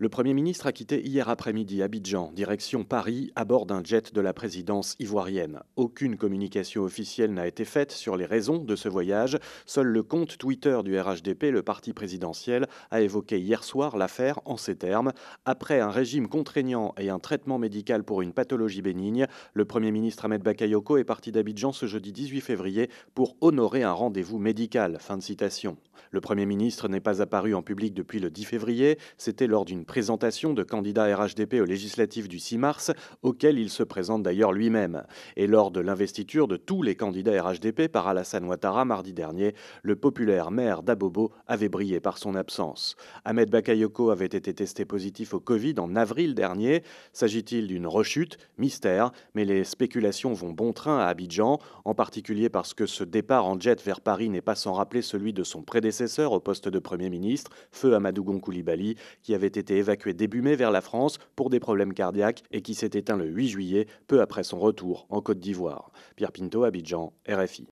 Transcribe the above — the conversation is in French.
Le Premier ministre a quitté hier après-midi Abidjan, direction Paris, à bord d'un jet de la présidence ivoirienne. Aucune communication officielle n'a été faite sur les raisons de ce voyage. Seul le compte Twitter du RHDP, le parti présidentiel, a évoqué hier soir l'affaire en ces termes. Après un régime contraignant et un traitement médical pour une pathologie bénigne, le Premier ministre Ahmed Bakayoko est parti d'Abidjan ce jeudi 18 février pour honorer un rendez-vous médical. Fin de citation. Le Premier ministre n'est pas apparu en public depuis le 10 février. C'était lors d'une présentation de candidats RHDP au législatif du 6 mars, auquel il se présente d'ailleurs lui-même. Et lors de l'investiture de tous les candidats RHDP par Alassane Ouattara mardi dernier, le populaire maire d'Abobo avait brillé par son absence. Ahmed Bakayoko avait été testé positif au Covid en avril dernier. S'agit-il d'une rechute Mystère, mais les spéculations vont bon train à Abidjan, en particulier parce que ce départ en jet vers Paris n'est pas sans rappeler celui de son prédécesseur au poste de Premier ministre, Feu Amadou Gon Koulibaly, qui avait été évacué début mai vers la France pour des problèmes cardiaques et qui s'est éteint le 8 juillet, peu après son retour en Côte d'Ivoire. Pierre Pinto, Abidjan, RFI.